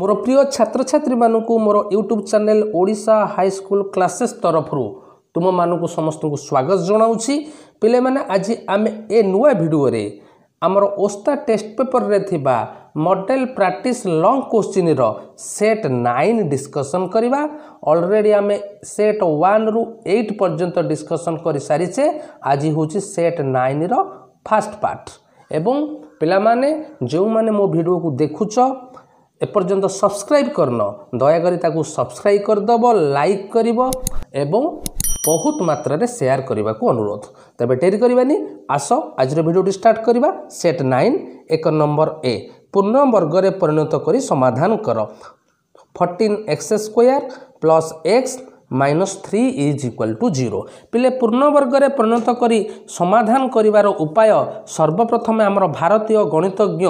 ମୋର ପ୍ରିୟ ଛାତ୍ରଛାତ୍ରୀମାନଙ୍କୁ ମୋର YouTube channel Odisha high school classes ତରଫରୁ ତୁମମାନଙ୍କୁ ସମସ୍ତଙ୍କୁ ସ୍ୱାଗତ ଜଣାଉଛି ପିଲାମାନେ ଆଜି ଆମେ ଏ ନୂଆ ଭିଡ଼ିଓରେ ଆମର ଓସ୍ତା ଟେଷ୍ଟ ପେପରରେ ଥିବା ମଡେଲ୍ ପ୍ରାକ୍ଟିସ୍ ଲଙ୍ଗ୍ କୋଶ୍ଚିନ୍ର ସେଟ୍ ନାଇନ୍ ଡିସ୍କସନ୍ କରିବା ଅଲରେଡ଼ି ଆମେ ସେଟ୍ ୱାନ୍ରୁ ଏଇଟ୍ ପର୍ଯ୍ୟନ୍ତ ଡିସ୍କସନ୍ କରିସାରିଛେ ଆଜି ହେଉଛି ସେଟ୍ ନାଇନ୍ର ଫାଷ୍ଟ ପାର୍ଟ ଏବଂ ପିଲାମାନେ ଯେଉଁମାନେ ମୋ ଭିଡ଼ିଓକୁ ଦେଖୁଛ ଏପର୍ଯ୍ୟନ୍ତ ସବସ୍କ୍ରାଇବ୍ କରିନ ଦୟାକରି ତାକୁ ସବସ୍କ୍ରାଇବ୍ କରିଦେବ ଲାଇକ୍ କରିବ ଏବଂ ବହୁତ ମାତ୍ରାରେ ସେୟାର କରିବାକୁ ଅନୁରୋଧ ତେବେ ଡେରି କରିବାନି ଆସ ଆଜିର ଭିଡ଼ିଓଟି ଷ୍ଟାର୍ଟ କରିବା ସେଟ୍ ନାଇନ୍ ଏକ ନମ୍ବର ଏ ପୂର୍ଣ୍ଣ ବର୍ଗରେ ପରିଣତ କରି ସମାଧାନ କର fourteen x square plus x minus three is equal to zero ପିଲେ ପୂର୍ଣ୍ଣବର୍ଗରେ ପରିଣତ କରି ସମାଧାନ କରିବାର ଉପାୟ ସର୍ବପ୍ରଥମେ ଆମର ଭାରତୀୟ ଗଣିତଜ୍ଞ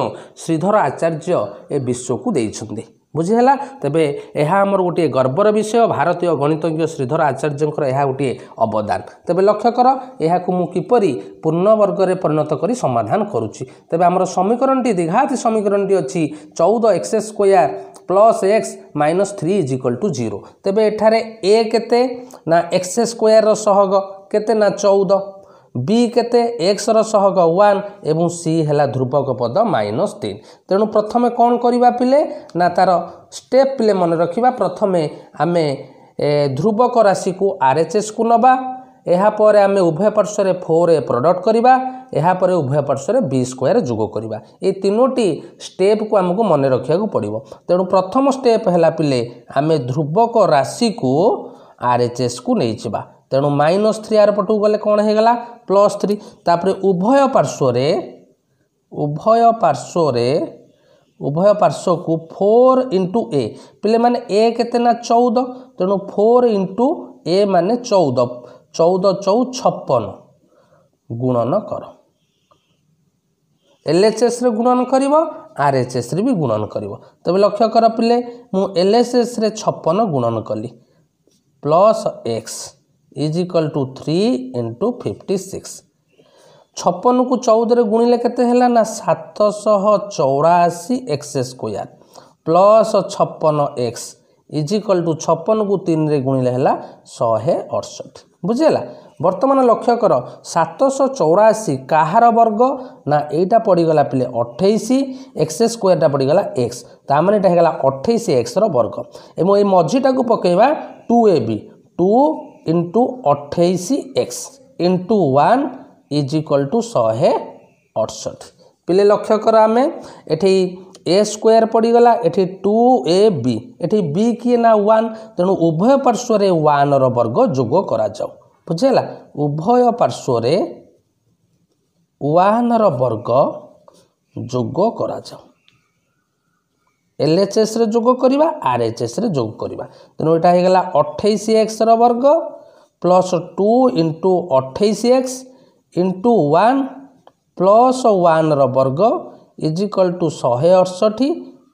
ଶ୍ରୀଧର ଆଚାର୍ଯ୍ୟ ଏ ବିଶ୍ୱକୁ ଦେଇଛନ୍ତି ବୁଝିହେଲା ତେବେ ଏହା ଆମର ଗୋଟିଏ ଗର୍ବର ବିଷୟ ଭାରତୀୟ ଗଣିତଜ୍ଞ ଶ୍ରୀଧର ଆଚାର୍ଯ୍ୟଙ୍କର ଏହା ଗୋଟିଏ ଅବଦାନ ତେବେ ଲକ୍ଷ୍ୟ କର ଏହାକୁ ମୁଁ କିପରି ପୂର୍ଣ୍ଣବର୍ଗରେ ପରିଣତ କରି ସମାଧାନ କରୁଛି ତେବେ ଆମର ସମୀକରଣଟି ଦୀଘାତି ସମୀକରଣଟି ଅଛି ଚଉଦ x square plus x minus three is equal to zero ତେବେ ଏଠାରେ ଏ କେତେ ନା ଏକ୍ସ ସ୍କୋୟାରର ସହଗ କେତେ ନା ଚଉଦ ବି କେତେ ଏକ୍ସର ସହକ ୱାନ୍ ଏବଂ ସି ହେଲା ଧ୍ରୁବକ ପଦ ମାଇନସ୍ ତିନି ତେଣୁ ପ୍ରଥମେ କ'ଣ କରିବା ପିଲେ ନା ତା'ର ଷ୍ଟେପ୍ ପିଲେ ମନେ ରଖିବା ପ୍ରଥମେ ଆମେ ଧ୍ରୁବକ ରାଶିକୁ ଆର୍ ଏଚ୍ ଏସ୍କୁ ନେବା ଏହାପରେ ଆମେ ଉଭୟ ପାର୍ଶ୍ୱରେ ଫୋର୍ ଏ ପ୍ରଡ଼କ୍ଟ କରିବା ଏହାପରେ ଉଭୟ ପାର୍ଶ୍ୱରେ ବି ସ୍କୋୟାର ଯୋଗ କରିବା ଏଇ ତିନୋଟି ଷ୍ଟେପ୍କୁ ଆମକୁ ମନେ ରଖିବାକୁ ପଡ଼ିବ ତେଣୁ ପ୍ରଥମ ଷ୍ଟେପ୍ ହେଲା ପିଲେ ଆମେ ଧ୍ରୁବକ ରାଶିକୁ ଆର୍ ଏଚ୍ ଏସ୍କୁ ନେଇଯିବା ତେଣୁ ମାଇନସ୍ ଥ୍ରୀ ଆର ପଟକୁ ଗଲେ କ'ଣ ହେଇଗଲା ପ୍ଲସ୍ ଥ୍ରୀ ତାପରେ ଉଭୟ ପାର୍ଶ୍ୱରେ ଉଭୟ ପାର୍ଶ୍ୱରେ ଉଭୟ ପାର୍ଶ୍ୱକୁ ଫୋର୍ ଇଣ୍ଟୁ ଏ ପିଲେମାନେ ଏ କେତେ ନା ଚଉଦ ତେଣୁ ଫୋର୍ ଇଣ୍ଟୁ ଏ ମାନେ ଚଉଦ ଚଉଦ ଚଉ ଛପନ ଗୁଣନ କର ଏଲ୍ଏଚ୍ଏସ୍ରେ ଗୁଣନ କରିବ ଆର୍ଏଚ୍ଏସ୍ରେ ବି ଗୁଣନ କରିବ ତେବେ ଲକ୍ଷ୍ୟ କର ପିଲେ ମୁଁ ଏଲ୍ଏଚ୍ଏସ୍ରେ ଛପନ ଗୁଣନ କଲି plus x is equal to three into fifty six ଛପନକୁ ଚଉଦରେ ଗୁଣିଲେ କେତେ ହେଲା ନା ସାତଶହ ଚଉରାଅଶୀ ଏକ୍ସ ସ୍କୋୟାର୍ ପ୍ଲସ୍ ଛପନ ଏକ୍ସ ଇଜ୍ ଇକ୍ୱାଲ୍ ଟୁ ଛପନକୁ ତିନିରେ ଗୁଣିଲେ ହେଲା ଶହେ ଅଠଷଠି ବୁଝିହେଲା ବର୍ତ୍ତମାନ ଲକ୍ଷ୍ୟ କର ସାତଶହ ଚଉରାଅଶୀ କାହାର ବର୍ଗ ନା ଏଇଟା ପଡ଼ିଗଲା ପିଲେ ଅଠେଇଶ ଏକ୍ସ ସ୍କୋୟାର୍ଟା ପଡ଼ିଗଲା ଏକ୍ସ ତା'ମାନେ ଏଇଟା ହେଇଗଲା ଅଠେଇଶ ଏକ୍ସର ବର୍ଗ ଏବଂ ଏଇ ମଝିଟାକୁ ପକାଇବା two a b two into ଅଠେଇଶ x into one is equal to শহে অড়ষঠি পিলে লক্ষ্য কর আমি এটি ए स्क्वयर पड़गला ये टू ए बी ये बी किए ना वन तेणु उभय पार्श्वर वन रर्ग जोग कर बुझेगा उभय पार्श्वर वन रर्ग जोग कर एल एच एस रे जोग करवा आर एच एस रे जोग करवा तेणु यहाँ हो गला अठाईस एक्स रर्ग प्लस टू इंटू अठाईस x into one plus one वर्ग इजिकल टू शहे अठसठी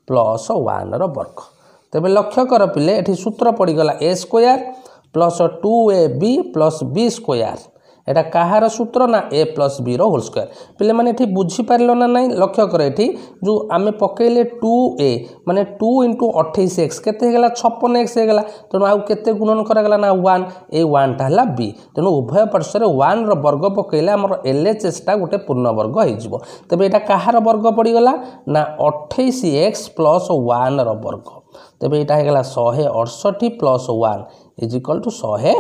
प्लस वन वर्ग तेज लक्ष्य कर पिले ये सूत्र पड़गला a square plus two a b plus b square এটা କାହାର ସୂତ୍ର ନା ଏ ପ୍ଲସ୍ ବିର ହୋଲ୍ ସ୍କୋୟାର ପିଲାମାନେ ଏଠି ବୁଝିପାରିଲ ନା ନାହିଁ ଲକ୍ଷ୍ୟ କର ଏଠି ଯେଉଁ ଆମେ ପକାଇଲେ ଟୁ ଏ ମାନେ ଟୁ ଇଣ୍ଟୁ ଅଠେଇଶ ଏକ୍ସ କେତେ ହେଇଗଲା ଛପନ ଏକ୍ସ ହେଇଗଲା ତେଣୁ ଆଉ କେତେ ଗୁଣନ କରାଗଲା ନା ୱାନ୍ ଏଇ ୱାନ୍ଟା ହେଲା ବି ତେଣୁ ଉଭୟ ପାର୍ଶ୍ୱରେ ୱାନ୍ର ବର୍ଗ ପକାଇଲେ ଆମର ଏଲ୍ ଏଚ୍ ଏସ୍ଟା ଗୋଟେ ପୂର୍ଣ୍ଣବର୍ଗ ହେଇଯିବ ତେବେ ଏଇଟା କାହାର ବର୍ଗ ପଡ଼ିଗଲା ନା ଅଠେଇଶ ଏକ୍ସ ପ୍ଲସ୍ ୱାନ୍ର ବର୍ଗ ତେବେ ଏଇଟା ହେଇଗଲା ଶହେ ଅଠଷଠି plus one is equal to ଶହେ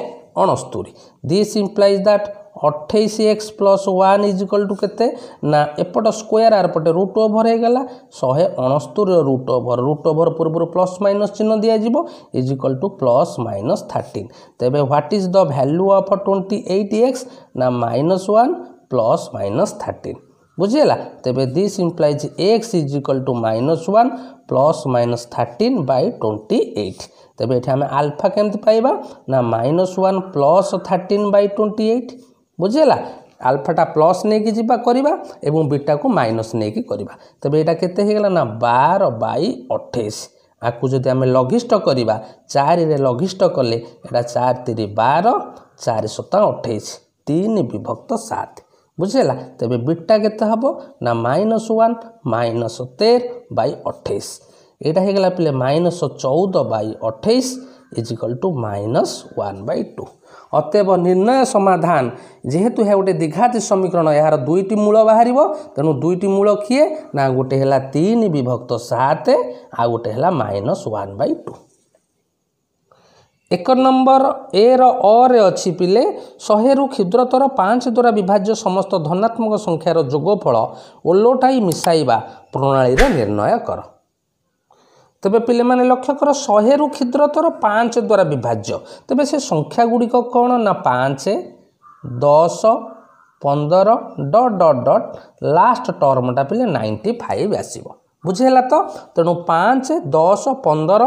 ଅଣସ୍ତୋରୀ ଦିସ୍ ଇମ୍ପ୍ଲାଇଜ୍ ଦାଟ୍ ଅଠେଇଶ x plus one is equal to କେତେ ନା ଏପଟ ସ୍କୋୟାର୍ ଆର ପଟେ ରୁଟ୍ ଓଭର୍ ହୋଇଗଲା ଶହେ ଅଣସ୍ତୋରୀର ରୁଟ୍ ଓଭର୍ ରୁଟ୍ ଓଭର୍ ପୂର୍ବରୁ ପ୍ଲସ୍ ମାଇନସ୍ ଚିହ୍ନ ଦିଆଯିବ is equal to plus minus thirteen ତେବେ what is the value of twenty eight x ନା minus one plus minus thirteen বুঝিগলা তেবে this implies x is equal to minus one plus minus thirteen by twenty eight তেবে এটি আমি alpha কেমতি পাইবা না minus one plus thirteen by twenty eight বুঝিগলা আলফাটা প্লস নেইকি যা করা এবং বিটাকে মাইনস নেইকি করা তবে এটা কেতে হয়ে গেল না বার বাই অঠেশ আকু যদি আমি লঘিষ্ঠ করা চারিরে লঘিষ্ঠ কলে এটা চার তিরি বার চারি সতা অঠেশ তিন বিভক্ত সাত বুঝিলা তবে বিটটা কেতে হব না মাইনস ওয়ান মাইনস তের বাই অঠেইশ এটা হয়ে গেল পিলে মাইনস চৌদ বাই অঠেইশ is equal to minus one by two অতএব নির্ণয় সমাধান যেহেতু হ্যাঁ গোটে দীঘাতি সমীকরণ এর দুইটি মূল বাহার তেমন দুইটি মূল কি না গোটে হল তিন বিভক্ত সাত আউ গোটে হল মাইনস ওয়ান বাই টু ଏକ ନମ୍ବର ଏ ର ଅରେ ଅଛି ପିଲେ ଶହେରୁ କ୍ଷୁଦ୍ରତର ପାଞ୍ଚ ଦ୍ୱାରା ବିଭାଜ୍ୟ ସମସ୍ତ ଧନାତ୍ମକ ସଂଖ୍ୟାର ଯୋଗଫଳ ଓଲଟାଇ ମିଶାଇବା ପ୍ରଣାଳୀରେ ନିର୍ଣ୍ଣୟ କର ତେବେ ପିଲେମାନେ ଲକ୍ଷ୍ୟ କର ଶହେରୁ କ୍ଷୁଦ୍ରତର ପାଞ୍ଚ ଦ୍ୱାରା ବିଭାଜ୍ୟ ତେବେ ସେ ସଂଖ୍ୟାଗୁଡ଼ିକ କ'ଣ ନା ପାଞ୍ଚ ଦଶ ପନ୍ଦର ଡଟ୍ ଡଟ୍ ଡଟ୍ ଲାଷ୍ଟ ଟର୍ମଟା ପିଲେ ନାଇଣ୍ଟି ଫାଇଭ୍ ଆସିବ ବୁଝିହେଲା ତ ତେଣୁ ପାଞ୍ଚ ଦଶ ପନ୍ଦର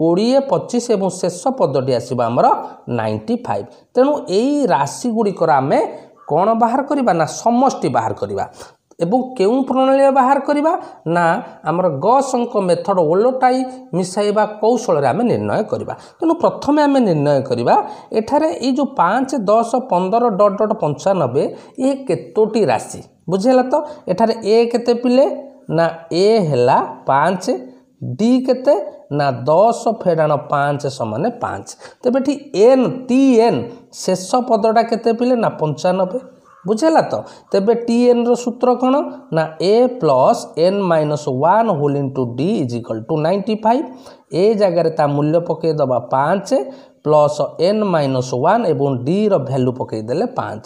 କୋଡ଼ିଏ ପଚିଶ ଏବଂ ଶେଷ ପଦଟି ଆସିବ ଆମର ନାଇଣ୍ଟି ଫାଇଭ୍ ତେଣୁ ଏଇ ରାଶି ଗୁଡ଼ିକର ଆମେ କ'ଣ ବାହାର କରିବା ନା ସମଷ୍ଟି ବାହାର କରିବା ଏବଂ କେଉଁ ପ୍ରଣାଳୀ ବାହାର କରିବା ନା ଆମର ଗଶଙ୍କ ମେଥଡ଼ ଓଲଟାଇ ମିଶାଇବା କୌଶଳରେ ଆମେ ନିର୍ଣ୍ଣୟ କରିବା ତେଣୁ ପ୍ରଥମେ ଆମେ ନିର୍ଣ୍ଣୟ କରିବା ଏଠାରେ ଏଇ ଯେଉଁ ପାଞ୍ଚ ଦଶ ପନ୍ଦର ଡଟ୍ ଡଟ୍ ପଞ୍ଚାନବେ ଇଏ କେତୋଟି ରାଶି ବୁଝିହେଲା ତ ଏଠାରେ ଏ କେତେ ପିଲେ ନା ଏ ହେଲା ପାଞ୍ଚ ডি কেতে না দশ ফেড়াণ পাঁচ সমান পাঁচ তেমন এটি এন টি এন শেষ পদটা কেতে পিলে না পঞ্চানবে বুঝেলা তো তেবে টি এন রূত্র কোণ না a plus n minus one whole into d is equal to ninety five এ জায়গায় তা মূল্য পকাই দেওয়া পাঁচ প্লস এন মাইনস ওয়ান এবং ডি র ভ্যালু পকাই দেলে পাঁচ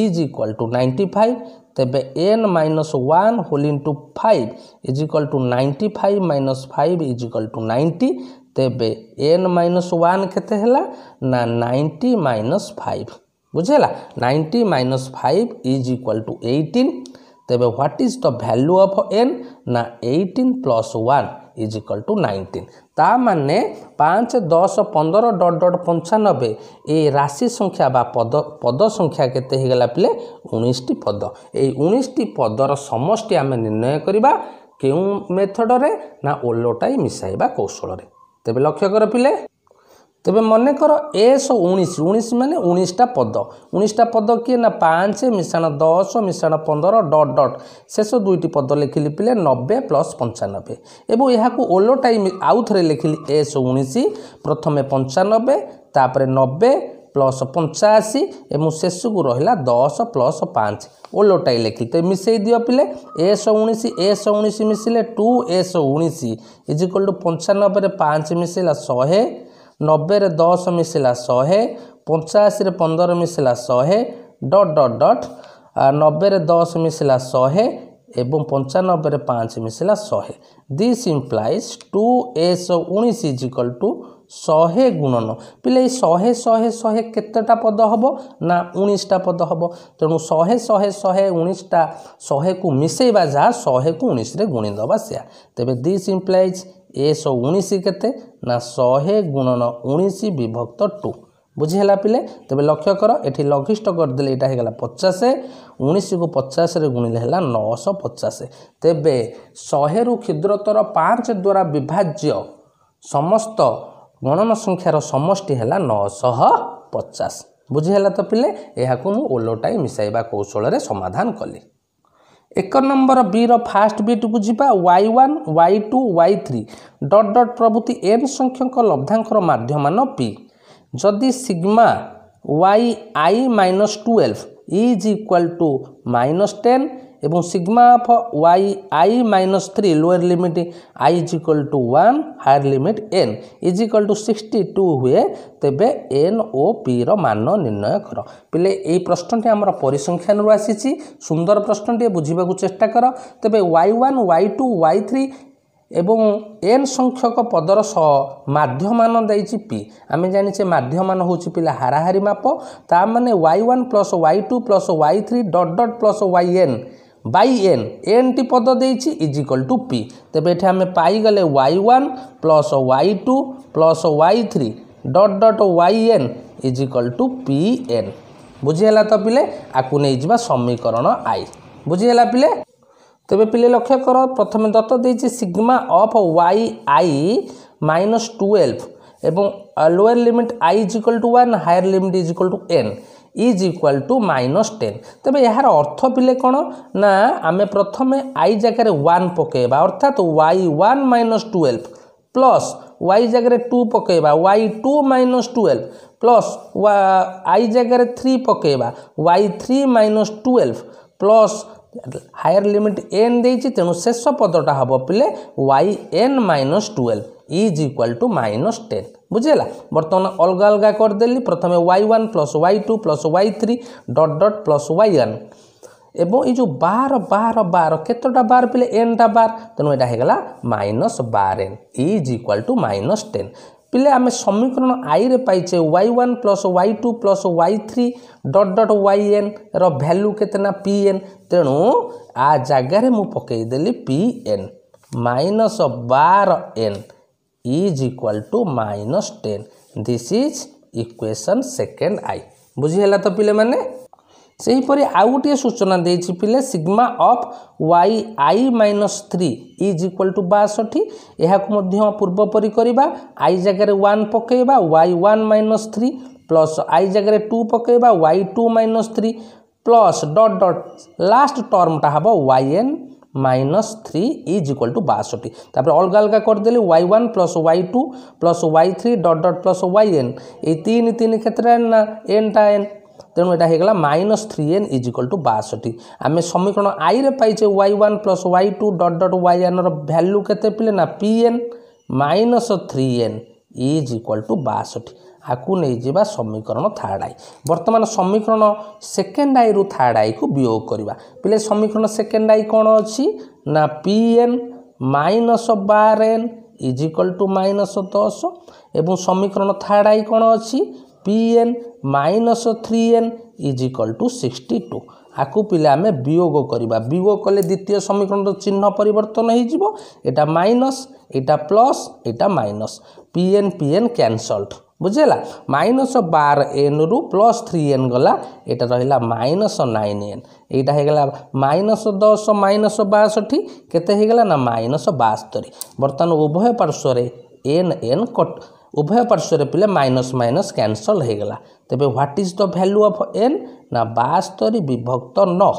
is equal to ninety five ତେବେ n minus one whole into five is equal to ninety five minus five is equal to ninety ତେବେ ଏନ୍ ମାଇନସ୍ ୱାନ୍ କେତେ ହେଲା ନା ନାଇଣ୍ଟି ମାଇନସ୍ ଫାଇଭ୍ ବୁଝିହେଲା ninety minus five is equal to eighteen ତେବେ what is the value of n ନା eighteen plus one is equal to nineteen ତା ମାନେ ପାଞ୍ଚ ଦଶ ପନ୍ଦର ଡଟ୍ ଡଟ୍ ପଞ୍ଚାନବେ ଏ ରାଶି ସଂଖ୍ୟା ବା ପଦ ପଦ ସଂଖ୍ୟା କେତେ ହେଇଗଲା ପିଲେ ଉଣେଇଶଟି ପଦ ଏଇ ଉଣେଇଶଟି ପଦର ସମଷ୍ଟି ଆମେ ନିର୍ଣ୍ଣୟ କରିବା କେଉଁ ମେଥଡ଼ରେ ନା ଓଲଟାଇ ମିଶାଇବା କୌଶଳରେ ତେବେ ଲକ୍ଷ୍ୟ କର ପିଲେ ତେବେ ମନେକର ଏସ ଉଣେଇଶ ଉଣେଇଶ ମାନେ ଉଣେଇଶଟା ପଦ ଉଣେଇଶଟା ପଦ କିଏ ନା ପାଞ୍ଚ ମିଶାଣ ଦଶ ମିଶାଣ ପନ୍ଦର ଡଟ୍ ଡଟ୍ ଶେଷ ଦୁଇଟି ପଦ ଲେଖିଲି ପିଲେ ନବେ ପ୍ଲସ୍ ପଞ୍ଚାନବେ ଏବଂ ଏହାକୁ ଓଲୋ ଟାଇମ୍ ଆଉ ଥରେ ଲେଖିଲି ଏସ ଉଣେଇଶ ପ୍ରଥମେ ପଞ୍ଚାନବେ ତାପରେ ନବେ ପ୍ଲସ୍ ପଞ୍ଚାଅଶୀ ଏବଂ ଶେଷକୁ ରହିଲା ଦଶ ପ୍ଲସ୍ ପାଞ୍ଚ ଓଲୋଟାଇ ଲେଖିଲି ତେବେ ମିଶାଇ ଦିଅ ପିଲେ ଏସ ଉଣେଇଶ ଏସ ଉଣେଇଶ ମିଶିଲେ ଟୁ ଏସ ଉଣେଇଶ ଇଜିକଲ୍ ଟୁ ପଞ୍ଚାନବେରେ ପାଞ୍ଚ ମିଶାଇଲା ଶହେ ନବେରେ ଦଶ ମିଶିଲା ଶହେ ପଞ୍ଚାଅଶୀରେ ପନ୍ଦର ମିଶିଲା ଶହେ ଡଟ୍ ଡଟ୍ ଡଟ୍ ନବେରେ ଦଶ ମିଶିଲା ଶହେ ଏବଂ ପଞ୍ଚାନବେରେ ପାଞ୍ଚ ମିଶିଲା ଶହେ ଦିସ୍ ଇମ୍ପ୍ଲାଇଜ୍ ଟୁ ଏସ୍ ଉଣେଇଶ ଇଜ୍ ଇକ୍ୱାଲ୍ ଟୁ ଶହେ ଗୁଣନ ପିଲେ ଏଇ ଶହେ ଶହେ ଶହେ କେତେଟା ପଦ ହେବ ନା ଉଣେଇଶଟା ପଦ ହେବ ତେଣୁ ଶହେ ଶହେ ଶହେ ଉଣେଇଶଟା ଶହେକୁ ମିଶାଇବା ଯାହା ଶହେକୁ ଉଣେଇଶରେ ଗୁଣିଦେବା ସେୟା ତେବେ ଦିସ୍ ଇମ୍ପ୍ଲାଇଜ୍ ଏଶ ଉଣେଇଶ କେତେ ନା ଶହେ ଗୁଣନ ଉଣେଇଶ ବିଭକ୍ତ ଟୁ ବୁଝିହେଲା ପିଲେ ତେବେ ଲକ୍ଷ୍ୟ କର ଏଠି ଲଘିଷ୍ଠ କରିଦେଲେ ଏଇଟା ହେଇଗଲା ପଚାଶ ଉଣେଇଶକୁ ପଚାଶରେ ଗୁଣିଲେ ହେଲା ନଅଶହ ପଚାଶ ତେବେ ଶହେରୁ କ୍ଷୁଦ୍ରତର ପାଞ୍ଚ ଦ୍ୱାରା ବିଭାଜ୍ୟ ସମସ୍ତ ଗଣନ ସଂଖ୍ୟାର ସମଷ୍ଟି ହେଲା ନଅଶହ ପଚାଶ ବୁଝିହେଲା ତ ପିଲେ ଏହାକୁ ମୁଁ ଓଲଟାଇ ମିଶାଇବା କୌଶଳରେ ସମାଧାନ କଲି ଏକ ନମ୍ବର ବିର ଫାଷ୍ଟ ବିଟ୍କୁ ଯିବା y one y two y three dot dot ପ୍ରଭୃତି ଏନ୍ ସଂଖ୍ୟକ ଲବ୍ଧାଙ୍କର ମାଧ୍ୟମାନ ପି ଯଦି sigma y i minus twelve is equal to minus ten এবং sigma of y i minus three lower limit i is equal to one higher limit n is equal to sixty two হুয়ে তেবে n ও পির মান নির্ণয় কর পিলে এই প্রশ্নটি আমার পরিসংখ্যানু আসিছি সুন্দর প্রশ্নটি বুঝবা চেষ্টা কর তেবে y one y two y three এবং এন সংখ্যক পদর সহ মাধ্যমান দিয়েছি পি আমি জানিছে মাধ্যমান হচ্ছে পিলা হারাহারি মাপ তা মানে y one plus y two plus y three dot dot plus y n by n nth পদ দিয়েছি ইজ ইকাল টু পি তেবে এটি আমি পাইগলে y one plus y two plus y three dot dot y n is equal to p n বুঝিগলা তো পিলে আকু নেই যা সমীকরণ আই বুঝিগলা পিলে তেবে পিলে লক্ষ্য কর প্রথমে দত্ত দিয়েছি sigma of y i minus twelve এবং lower limit i is equal to one higher limit is equal to n is equal to minus ten ତେବେ ଏହାର ଅର୍ଥ ପିଲେ କ'ଣ ନା ଆମେ ପ୍ରଥମେ ଆଇ ଜାଗାରେ ୱାନ୍ ପକାଇବା ଅର୍ଥାତ୍ y one minus twelve plus y ଜାଗାରେ ଟୁ ପକାଇବା y two minus twelve plus i ଜାଗାରେ ଥ୍ରୀ ପକାଇବା y three minus twelve plus higher limit n ଦେଇଛି ତେଣୁ ଶେଷ ପଦଟା ହେବ ପିଲେ y n minus twelve is equal to minus ten বুঝিলা বর্তমান অলগা অলগা করেদেলি প্রথমে y one plus y two plus y three dot dot plus y one এবং এই যে বার বার বার কতটা বার পিলে এনটা বার তেমন এটা হয়ে গেল মাইনস বার n is equal to minus ten ପିଲେ ଆମେ ସମୀକରଣ ଆଇରେ ପାଇଛେ y one plus y two plus y three dot dot y ଏନ୍ର ଭ୍ୟାଲ୍ୟୁ କେତେ ନା ପି ଏନ୍ ତେଣୁ ଆ ଜାଗାରେ ମୁଁ ପକାଇଦେଲି ପି ଏନ୍ ମାଇନସ୍ ବାର n is equal to minus ten this is equation second i ବୁଝିହେଲା ତ ପିଲାମାନେ ସେହିପରି ଆଉ ଗୋଟିଏ ସୂଚନା ଦେଇଛି ପିଲେ sigma of y i minus three is equal to ବାଷଠି ଏହାକୁ ମଧ୍ୟ ପୂର୍ବପରି କରିବା ଆଇ ଜାଗାରେ ୱାନ୍ ପକାଇବା y one minus three plus i ଜାଗାରେ ଟୁ ପକାଇବା y two minus three plus dot dot last ଟର୍ମଟା ହେବ y n minus three is equal to বাষট্টি তারপরে অলগা আলগা করেদেলি y one plus y two plus y three dot dot plus y n এই তিন তিন ক্ষেত্রে এন না এনটা এন তেমন এটা হয়ে গেল minus three n is equal to বাষট্টি আমি সমীকরণ আইরে পাইছে y one plus y two dot dot y এনর ভ্যালু কেতে পিলে না p n minus three n is equal to বাষট্টি ଆକୁ ନେଇଯିବା ସମୀକରଣ ଥାର୍ଡ଼ ଆଇ ବର୍ତ୍ତମାନ ସମୀକରଣ ସେକେଣ୍ଡ ଆଇରୁ ଥାର୍ଡ଼ ଆଇକୁ ବିୟୋଗ କରିବା ପିଲେ ସମୀକରଣ ସେକେଣ୍ଡ ଆଇ କ'ଣ ଅଛି ନା ପି ଏନ୍ ମାଇନସ୍ ବାର n is equal to minus ଦଶ ଏବଂ ସମୀକରଣ ଥାର୍ଡ଼ ଆଇ କ'ଣ ଅଛି p n minus three n is equal to sixty two ଆକୁ ପିଲେ ଆମେ ବିୟୋଗ କରିବା ବିୟୋଗ କଲେ ଦ୍ୱିତୀୟ ସମୀକରଣର ଚିହ୍ନ ପରିବର୍ତ୍ତନ ହୋଇଯିବ ଏଇଟା ମାଇନସ୍ ଏଇଟା ପ୍ଲସ୍ ଏଇଟା minus p n p n cancelled ବୁଝିହେଲା ମାଇନସ ବାର ଏନ୍ରୁ ପ୍ଲସ୍ ଥ୍ରୀ ଏନ୍ ଗଲା ଏଇଟା ରହିଲା ମାଇନସ ନାଇନ୍ ଏନ୍ ଏଇଟା ହେଇଗଲା ମାଇନସ ଦଶ ମାଇନସ ବାଷଠି କେତେ ହେଇଗଲା ନା ମାଇନସ ବାସ୍ତରୀ ବର୍ତ୍ତମାନ ଉଭୟ ପାର୍ଶ୍ୱରେ ଏନ୍ ଏନ୍ କଟ ଉଭୟ ପାର୍ଶ୍ୱରେ ପିଲେ ମାଇନସ୍ ମାଇନସ୍ କ୍ୟାନସଲ୍ ହେଇଗଲା ତେବେ what is the value of n ନା ବାସ୍ତରୀ ବିଭକ୍ତ ନ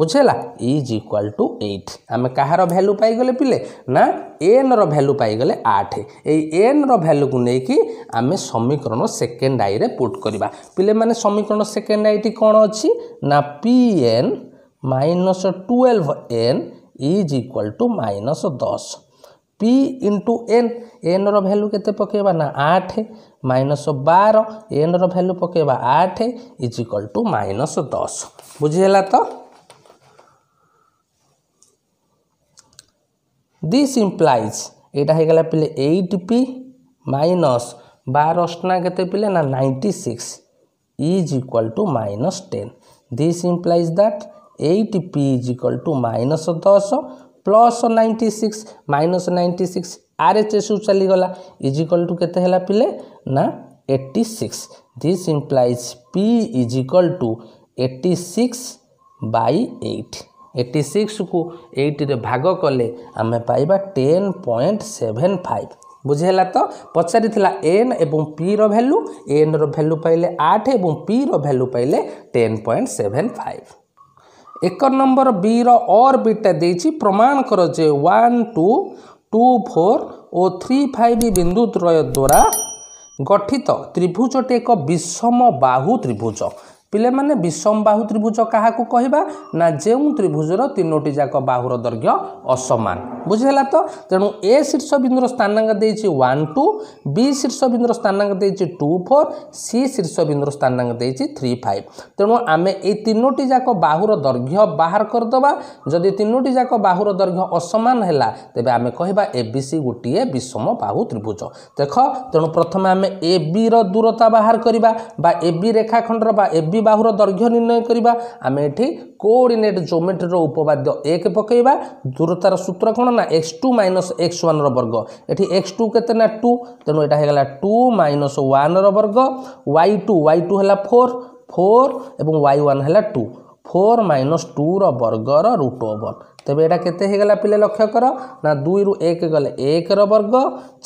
ବୁଝିହେଲା ଇଜ୍ ଇକ୍ୱାଲ୍ ଟୁ ଏଇଟ୍ ଆମେ କାହାର ଭ୍ୟାଲୁ ପାଇଗଲେ ପିଲେ ନା ଏନ୍ର ଭ୍ୟାଲୁ ପାଇଗଲେ ଆଠ ଏଇ ଏନ୍ର ଭ୍ୟାଲୁକୁ ନେଇକି ଆମେ ସମୀକରଣ ସେକେଣ୍ଡ ଆଇରେ ପୁଟ୍ କରିବା ପିଲେମାନେ ସମୀକରଣ ସେକେଣ୍ଡ ଆଇଟି କ'ଣ ଅଛି ନା p n minus twelve n is equal to minus ଦଶ ପି ଇଣ୍ଟୁ ଏନ୍ ଏନ୍ର ଭ୍ୟାଲୁ କେତେ ପକାଇବା ନା ଆଠ ମାଇନସ୍ ବାର ଏନ୍ର ଭ୍ୟାଲୁ ପକାଇବା ଆଠ ଇଜ୍ ଇକ୍ୱାଲ୍ ଟୁ ମାଇନସ୍ ଦଶ ବୁଝିହେଲା ତ দিস ইমপ্লাইজ এটা হয়ে পিলে এইট পি মাইনস বার অষ্টনা কেতে পিলে না ninety six is equal to minus ten this implies that eight P is equal to minus দশ plus ninety six minus ninety six আর এচ এসু চালিগলা ইজ ইকুয়াল টু কেতে হেলা পিলে না eighty six this implies P is equal to eighty six by eight eighty ସିକ୍ସକୁ ଏଇଟିରେ ଭାଗ କଲେ ଆମେ ପାଇବା ଟେନ୍ ପଏଣ୍ଟ ସେଭେନ୍ ଫାଇଭ୍ ବୁଝିହେଲା ତ ପଚାରିଥିଲା ଏନ୍ ଏବଂ ପିର ଭ୍ୟାଲୁ ଏନ୍ର ଭ୍ୟାଲୁ ପାଇଲେ ଆଠ ଏବଂ ପିର ଭ୍ୟାଲୁ ପାଇଲେ ଟେନ୍ ପଏଣ୍ଟ ସେଭେନ୍ ଫାଇଭ୍ ଏକ ନମ୍ବର ବିର ଅର୍ ବିଟା ଦେଇଛି ପ୍ରମାଣ କର ଯେ ୱାନ୍ ଟୁ ଟୁ ଫୋର୍ ଓ ଥ୍ରୀ ଫାଇଭ୍ ବିନ୍ଦୁ ତ୍ରୟ ଦ୍ୱାରା ଗଠିତ ତ୍ରିଭୁଜଟି ଏକ ବିଷମ ବାହୁ ତ୍ରିଭୁଜ ପିଲାମାନେ ବିଷମବାହୁ ତ୍ରିଭୁଜ କାହାକୁ କହିବା ନା ଯେଉଁ ତ୍ରିଭୁଜର ତିନୋଟି ଯାକ ବାହୁର ଦୈର୍ଘ୍ୟ ଅସମାନ ବୁଝିହେଲା ତ ତେଣୁ ଏ ଶୀର୍ଷ ବିନ୍ଦୁର ସ୍ଥାନାଙ୍କ ଦେଇଛି ୱାନ୍ ଟୁ ବି ଶୀର୍ଷ ବିନ୍ଦୁର ସ୍ଥାନାଙ୍କ ଦେଇଛି ଟୁ ଫୋର୍ ସି ଶୀର୍ଷ ବିନ୍ଦୁର ସ୍ଥାନାଙ୍କ ଦେଇଛି ଥ୍ରୀ ଫାଇଭ୍ ତେଣୁ ଆମେ ଏଇ ତିନୋଟି ଯାକ ବାହୁର ଦୈର୍ଘ୍ୟ ବାହାର କରିଦେବା ଯଦି ତିନୋଟି ଯାକ ବାହୁର ଦୈର୍ଘ୍ୟ ଅସମାନ ହେଲା ତେବେ ଆମେ କହିବା ଏ ବି ସି ଗୋଟିଏ ବିଷମ ବାହୁ ତ୍ରିଭୁଜ ଦେଖ ତେଣୁ ପ୍ରଥମେ ଆମେ ଏ ବିର ଦୂରତା ବାହାର କରିବା ବା ଏ ବି ରେଖାଖଣ୍ଡର ବା ଏ ବି বাহুর দৈর্ঘ্য নির্ণয় କରିବା ଆମେ ଏଠି କୋଅର୍ଡ଼ିନେଟ୍ ଜୋମେଟ୍ରିର ଉପପାଦ୍ୟ ଏକ ପକାଇବା ଦୂରତାର ସୂତ୍ର କ'ଣ ନା ଏକ୍ସ ଟୁ ମାଇନସ୍ ଏକ୍ସ ୱାନ୍ର ବର୍ଗ ଏଠି ଏକ୍ସ ଟୁ କେତେ ନା ଟୁ ତେଣୁ ଏଇଟା ହେଇଗଲା ଟୁ ମାଇନସ୍ ୱାନ୍ର ବର୍ଗ ୱାଇ ଟୁ ୱାଇ ଟୁ ହେଲା ଫୋର୍ ଫୋର୍ ଏବଂ ୱାଇ ୱାନ୍ ହେଲା ଟୁ ফোর মাইনস টুর বর্গর রুট ওভর তবে এটা কেতে হয়ে গেলা পিলে লক্ষ্য কর না দুই রু এক গলে এক বর্গ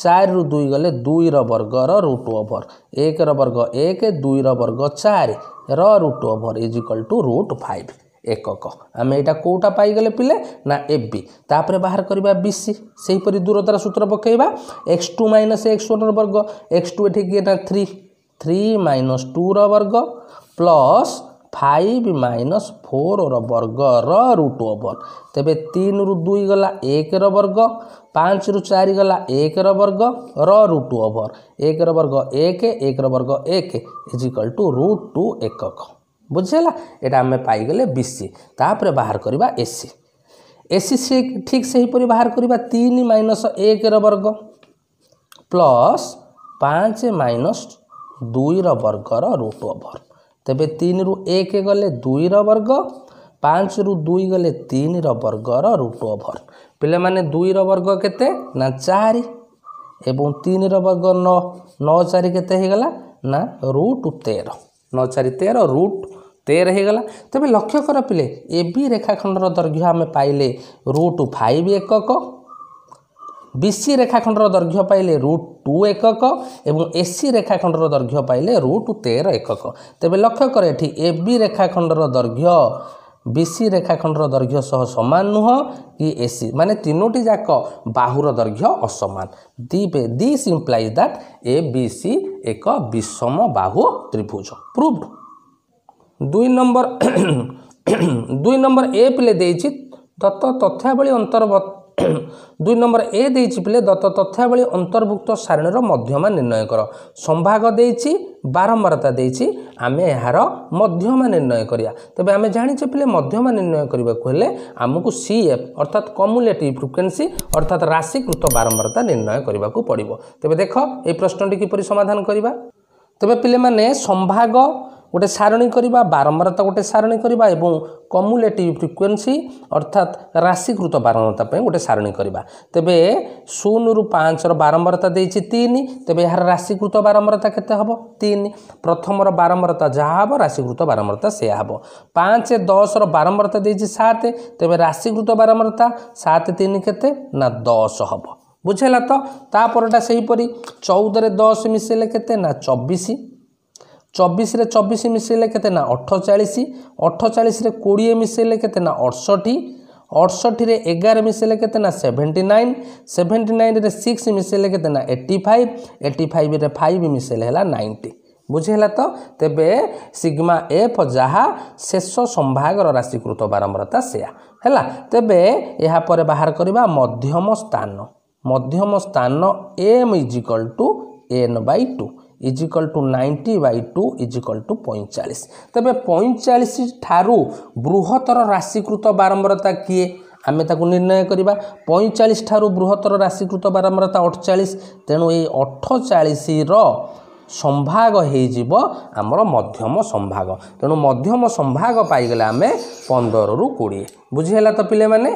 চার রু দুই গলে দুই বর্গর রুট ওভর এক বর্গ এক দুই বর্গ চার ର root over is equal to root five ଏକକ ଆମେ ଏଇଟା କେଉଁଟା ପାଇଗଲେ ପିଲେ ନା ଏ ବି ତାପରେ ବାହାର କରିବା ବି ସି ସେହିପରି ଦୂରତାର ସୂତ୍ର ପକାଇବା ଏକ୍ସ ଟୁ ମାଇନସ୍ ଏକ୍ସ ୱାନ୍ର ବର୍ଗ ଏକ୍ସ ଟୁ ଏଠିକି ଏଇଟା ଥ୍ରୀ ଥ୍ରୀ ମାଇନସ୍ ଟୁର ବର୍ଗ ପ୍ଲସ୍ फाइभ माइनस फोर र वर्ग रुट ओभर तेबेर तीन रु दुई गला एक वर्ग पाँच रु चार गला एक र रुट ओभर एक र एक एक र एक इजिकल टू रुट टू एकक बुझेगा यहाँ बुझिहेला एटा पागले बाहर करवा एसी एसी से से ठीक हीपर बाहर करवा तीन माइनस एक र प्लस पाँच माइनस दुई र रुट ओभर ତେବେ ତିନିରୁ ଏକ ଗଲେ ଦୁଇର ବର୍ଗ ପାଞ୍ଚରୁ ଦୁଇ ଗଲେ ତିନିର ବର୍ଗର ରୁଟ୍ ଓଭର୍ ପିଲାମାନେ ଦୁଇର ବର୍ଗ କେତେ ନା ଚାରି ଏବଂ ତିନିର ବର୍ଗ ନଅ ନଅ ଚାରି କେତେ ହେଇଗଲା ନା ରୁଟ୍ ତେର ନଅ ଚାରି ତେର ରୁଟ୍ ତେର ହେଇଗଲା ତେବେ ଲକ୍ଷ୍ୟ କର ପିଲେ ଏ ବି ରେଖାଖଣ୍ଡର ଦୈର୍ଘ୍ୟ ଆମେ ପାଇଲେ ରୁଟ୍ ଫାଇଭ୍ ଏକକ বিসি রেখাখণ্ডর দৈর্ঘ্য পাইলে রুট টু একক এবং এসি রেখাখণ্ডর দৈর্ঘ্য পাইলে রুট তের একক তবে লক্ষ্য করে এটি এবি রেখাখণ্ডর দৈর্ঘ্য বিসি রেখাখণ্ডর দৈর্ঘ্য সহ সমান নুহ কি এসি মানে তিনোটি যাক বাহুর দৈর্ঘ্য অসমান this implies that A BC এক বিষম বাহু ত্রিভুজ প্রুভড দুই নম্বর দুই নম্বর এ পিলে দিয়েছি তত্ত্ব তথ্যাবলী অন্তর্গত ଦୁଇ ନମ୍ବର ଏ ଦେଇଛି ପିଲେ ଦତ୍ତ ତଥ୍ୟାବଳୀ ଅନ୍ତର୍ଭୁକ୍ତ ସାରିଣୀର ମଧ୍ୟମା ନିର୍ଣ୍ଣୟ କର ସମ୍ଭାଗ ଦେଇଛି ବାରମ୍ବାରତା ଦେଇଛି ଆମେ ଏହାର ମଧ୍ୟମା ନିର୍ଣ୍ଣୟ କରିବା ତେବେ ଆମେ ଜାଣିଛେ ପିଲେ ମଧ୍ୟମା ନିର୍ଣ୍ଣୟ କରିବାକୁ ହେଲେ ଆମକୁ ସି ଏଫ୍ ଅର୍ଥାତ୍ କମ୍ୟୁଲେଟିଭ୍ ଫ୍ରିକ୍ୱେନ୍ସି ଅର୍ଥାତ୍ ରାଶିକୃତ ବାରମ୍ବାରତା ନିର୍ଣ୍ଣୟ କରିବାକୁ ପଡ଼ିବ ତେବେ ଦେଖ ଏହି ପ୍ରଶ୍ନଟି କିପରି ସମାଧାନ କରିବା ତେବେ ପିଲେମାନେ ସମ୍ଭାଗ ଗୋଟେ ସାରଣୀ କରିବା ବାରମ୍ବାରତା ଗୋଟେ ସାରଣୀ କରିବା ଏବଂ କମ୍ୟୁଲେଟିଭ୍ ଫ୍ରିକ୍ୱେନ୍ସି ଅର୍ଥାତ୍ ରାଶିକୃତ ବାରମ୍ବାରତା ପାଇଁ ଗୋଟେ ସାରଣୀ କରିବା ତେବେ ଶୂନରୁ ପାଞ୍ଚର ବାରମ୍ବାରତା ଦେଇଛି ତିନି ତେବେ ଏହାର ରାଶିକୃତ ବାରମ୍ବାରତା କେତେ ହେବ ତିନି ପ୍ରଥମର ବାରମ୍ବାରତା ଯାହା ହେବ ରାଶିକୃତ ବାରମ୍ବାରତା ସେୟା ହେବ ପାଞ୍ଚ ଦଶର ବାରମ୍ବାରତା ଦେଇଛି ସାତ ତେବେ ରାଶିକୃତ ବାରମ୍ବାରତା ସାତ ତିନି କେତେ ନା ଦଶ ହେବ ବୁଝେଇଲା ତ ତାପରଟା ସେହିପରି ଚଉଦରେ ଦଶ ମିଶାଇଲେ କେତେ ନା ଚବିଶ ଚବିଶରେ ଚବିଶ ମିଶାଇଲେ କେତେ ନା ଅଠଚାଳିଶ ଅଠଚାଳିଶରେ କୋଡ଼ିଏ ମିଶାଇଲେ କେତେ ନା ଅଠଷଠି ଅଠଷଠିରେ ଏଗାର ମିଶାଇଲେ କେତେ ନା ସେଭେଣ୍ଟି ନାଇନ୍ ସେଭେଣ୍ଟି ନାଇନ୍ରେ ସିକ୍ସ ମିଶାଇଲେ କେତେ ନା ଏଇଟି ଫାଇଭ୍ ଏଇଟି ଫାଇଭ୍ରେ ଫାଇଭ୍ ମିଶାଇଲେ ହେଲା ନାଇଣ୍ଟି ବୁଝିହେଲା ତ ତେବେ ସିଗ୍ମା ଏଫ୍ ଯାହା ଶେଷ ସମ୍ଭାଗର ରାଶିକୃତ ବାରମ୍ବରତା ସେୟା ହେଲା ତେବେ ଏହାପରେ ବାହାର କରିବା ମଧ୍ୟମ ସ୍ଥାନ ମଧ୍ୟମ ସ୍ଥାନ M is equal to N by two is equal to ninety by two is equal to ପଇଁଚାଳିଶ ତେବେ ପଇଁଚାଳିଶ ଠାରୁ ବୃହତ୍ତର ରାଶିକୃତ ବାରମ୍ବରତା କିଏ ଆମେ ତାକୁ ନିର୍ଣ୍ଣୟ କରିବା ପଇଁଚାଳିଶ ଠାରୁ ବୃହତ୍ତର ରାଶିକୃତ ବାରମ୍ବରତା ଅଠଚାଳିଶ ତେଣୁ ଏଇ ଅଠଚାଳିଶର ସମ୍ଭାଗ ହୋଇଯିବ ଆମର ମଧ୍ୟମ ସମ୍ଭାଗ ତେଣୁ ମଧ୍ୟମ ସମ୍ଭାଗ ପାଇଗଲେ ଆମେ ପନ୍ଦରରୁ କୋଡ଼ିଏ ବୁଝିହେଲା ତ ପିଲେମାନେ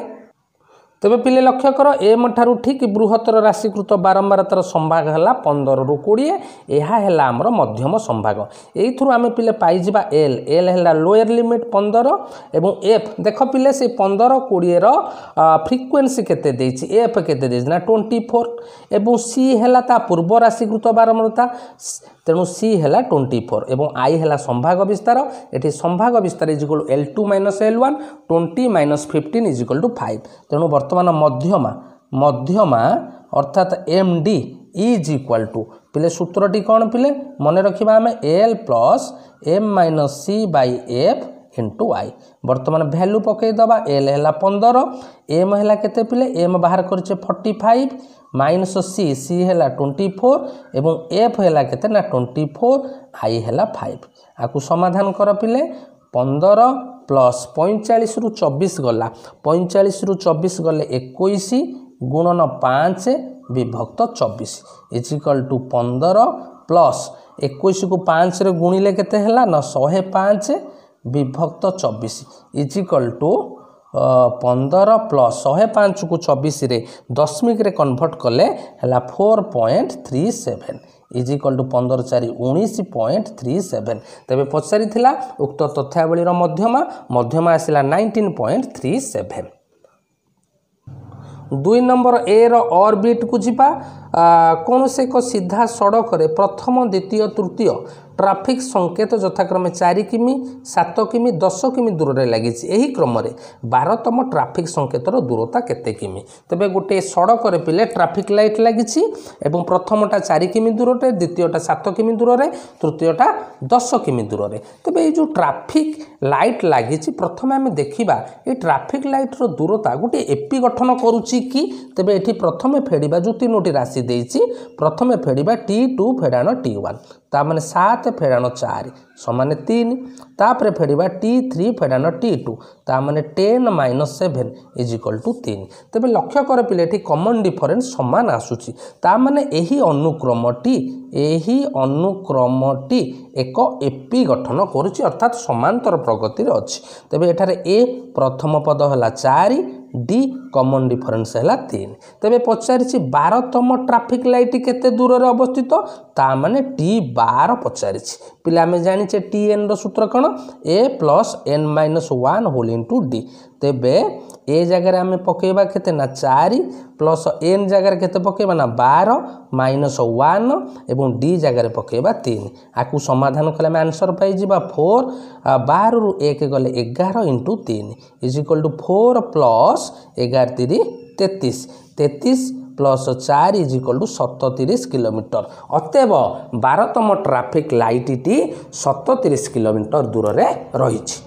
ତେବେ ପିଲେ ଲକ୍ଷ୍ୟ କର ଏମ୍ ଠାରୁ ଠିକ୍ ବୃହତ୍ତର ରାଶିକୃତ ବାରମ୍ବାରତାର ସମ୍ଭାଗ ହେଲା ପନ୍ଦରରୁ କୋଡ଼ିଏ ଏହା ହେଲା ଆମର ମଧ୍ୟମ ସମ୍ଭାଗ ଏଇଥିରୁ ଆମେ ପିଲେ ପାଇଯିବା ଏଲ୍ ଏଲ୍ ହେଲା ଲୋୟର୍ ଲିମିଟ୍ ପନ୍ଦର ଏବଂ ଏଫ୍ ଦେଖ ପିଲେ ସେ ପନ୍ଦର କୋଡ଼ିଏର ଫ୍ରିକ୍ୱେନ୍ସି କେତେ ଦେଇଛି ଏଫ୍ କେତେ ଦେଇଛି ନା ଟ୍ୱେଣ୍ଟି ଫୋର୍ ଏବଂ ସି ହେଲା ତା ପୂର୍ବ ରାଶିକୃତ ବାରମ୍ବାରତା ତେଣୁ ସି ହେଲା ଟ୍ୱେଣ୍ଟି ଫୋର୍ ଏବଂ ଆଇ ହେଲା ସମ୍ଭାଗ ବିସ୍ତାର ଏଠି ସମ୍ଭାଗ ବିସ୍ତାର is equal L two minus L one twenty minus fifteen is equal to five ତେଣୁ ବର୍ତ୍ତମାନ ମଧ୍ୟମା ମଧ୍ୟମା ଅର୍ଥାତ୍ M D is equal to ପିଲେ ସୂତ୍ରଟି କ'ଣ ପିଲେ ମନେ ରଖିବା ଆମେ L plus M minus C by F into Y ବର୍ତ୍ତମାନ ଭ୍ୟାଲୁ ପକାଇଦେବା ଏଲ୍ ହେଲା ପନ୍ଦର ଏମ୍ ହେଲା କେତେ ପିଲେ ଏମ୍ ବାହାର କରିଛେ forty five minus C C ହେଲା ଟ୍ୱେଣ୍ଟି ଫୋର୍ ଏବଂ ଏଫ୍ ହେଲା କେତେ ନା ଟ୍ୱେଣ୍ଟି ଫୋର୍ ଆଇ ହେଲା ଫାଇଭ ଆକୁ ସମାଧାନ କର ପିଲେ ପନ୍ଦର ପ୍ଲସ୍ ପଇଁଚାଳିଶରୁ ଚବିଶ ଗଲା ପଇଁଚାଳିଶରୁ ଚବିଶ ଗଲେ ଏକୋଇଶ ଗୁଣନ ପାଞ୍ଚ ବିଭକ୍ତ ଚବିଶ ଇଜିକଲ୍ ଟୁ ପନ୍ଦର ପ୍ଲସ୍ ଏକୋଇଶକୁ ପାଞ୍ଚରେ ଗୁଣିଲେ କେତେ ହେଲା ନା ଶହେ ପାଞ୍ଚ ବିଭକ୍ତ ଚବିଶ ଇଜିକଲ୍ ଟୁ ପନ୍ଦର ପ୍ଲସ୍ ଶହେ ପାଞ୍ଚକୁ ଚବିଶରେ ଦଶମିକରେ କନଭର୍ଟ କଲେ ହେଲା four point three seven is equal to ପନ୍ଦର ଚାରି ଉଣେଇଶ ପଏଣ୍ଟ ଥ୍ରୀ ସେଭେନ ତେବେ ପଚାରିଥିଲା ଉକ୍ତ ତଥ୍ୟାବଳୀର ମଧ୍ୟମା ମଧ୍ୟମ ଆସିଲା ନାଇଣ୍ଟିନ୍ ପଏଣ୍ଟ ଥ୍ରୀ ସେଭେନ ଦୁଇ ନମ୍ବର ଏର ଅର୍ବିଟ୍କୁ ଯିବା କୌଣସି ଏକ ସିଧା ସଡ଼କରେ ପ୍ରଥମ ଦ୍ୱିତୀୟ ତୃତୀୟ ଟ୍ରାଫିକ୍ ସଙ୍କେତ ଯଥାକ୍ରମେ ଚାରି କିମି ସାତ କିମି ଦଶ କିମି ଦୂରରେ ଲାଗିଛି ଏହି କ୍ରମରେ ବାରତମ ଟ୍ରାଫିକ୍ ସଙ୍କେତର ଦୂରତା କେତେ କିମି ତେବେ ଗୋଟିଏ ସଡ଼କରେ ପିଲେ ଟ୍ରାଫିକ୍ ଲାଇଟ୍ ଲାଗିଛି ଏବଂ ପ୍ରଥମଟା ଚାରି କିମି ଦୂରରେ ଦ୍ୱିତୀୟଟା ସାତ କିମି ଦୂରରେ ତୃତୀୟଟା ଦଶ କିମି ଦୂରରେ ତେବେ ଏଇ ଯେଉଁ ଟ୍ରାଫିକ୍ ଲାଇଟ୍ ଲାଗିଛି ପ୍ରଥମେ ଆମେ ଦେଖିବା ଏଇ ଟ୍ରାଫିକ୍ ଲାଇଟ୍ର ଦୂରତା ଗୋଟିଏ ଏପି ଗଠନ କରୁଛି କି ତେବେ ଏଠି ପ୍ରଥମେ ଫେଡ଼ିବା ଯେଉଁ ତିନୋଟି ରାଶି ଦେଇଛି ପ୍ରଥମେ ଫେଡ଼ିବା ଟି ଟୁ ଫେଡ଼ାଣ ଟି ୱାନ୍ তার মানে সাত ফেরানো চারি সমানে তিন তাপরে ফেরিবা টি থ্রি ফেডান টি টু তা মানে ten minus seven is equal to তিন তেমনি লক্ষ্য কর পিলা এটি কমন ডিফরেন্স সমান আসুচি তা মানে এই অনুক্রমটি ଏହି ଅନୁକ୍ରମଟି ଏକ ଏପି ଗଠନ କରୁଛି ଅର୍ଥାତ୍ ସମାନ୍ତର ପ୍ରଗତିରେ ଅଛି ତେବେ ଏଠାରେ ଏ ପ୍ରଥମ ପଦ ହେଲା ଚାରି ଡି କମନ୍ ଡିଫରେନ୍ସ ହେଲା ତିନି ତେବେ ପଚାରିଛି ବାରତମ ଟ୍ରାଫିକ୍ ଲାଇଟ୍ କେତେ ଦୂରରେ ଅବସ୍ଥିତ ତା ମାନେ ଟି ବାର ପଚାରିଛି ପିଲା ଆମେ ଜାଣିଛେ છે ટીએનର ସୂତ୍ର କ'ଣ A plus N minus one whole into D ତେବେ ଏ ଜାଗାରେ ଆମେ ପକାଇବା କେତେ ନା ଚାରି ପ୍ଲସ୍ ଏନ୍ ଜାଗାରେ କେତେ ପକାଇବା ନା ବାର ମାଇନସ୍ ୱାନ୍ ଏବଂ ଡି ଜାଗାରେ ପକାଇବା ତିନି ଆକୁ ସମାଧାନ କଲେ ଆମେ ଆନ୍ସର୍ ପାଇଯିବା ଫୋର୍ ବାରରୁ ଏକ ଗଲେ ଏଗାର ଇଣ୍ଟୁ ତିନି is equal to four plus ଏଗାର ତିରି ତେତିଶ ତେତିଶ ପ୍ଲସ୍ ଚାରି ଇଜ୍ ଇକ୍ୱାଲ୍ ଟୁ ସତତିରିଶ କିଲୋମିଟର ଅତେବ ବାରତମ ଟ୍ରାଫିକ୍ ଲାଇଟ୍ଟି ସତତିରିଶ କିଲୋମିଟର ଦୂରରେ ରହିଛି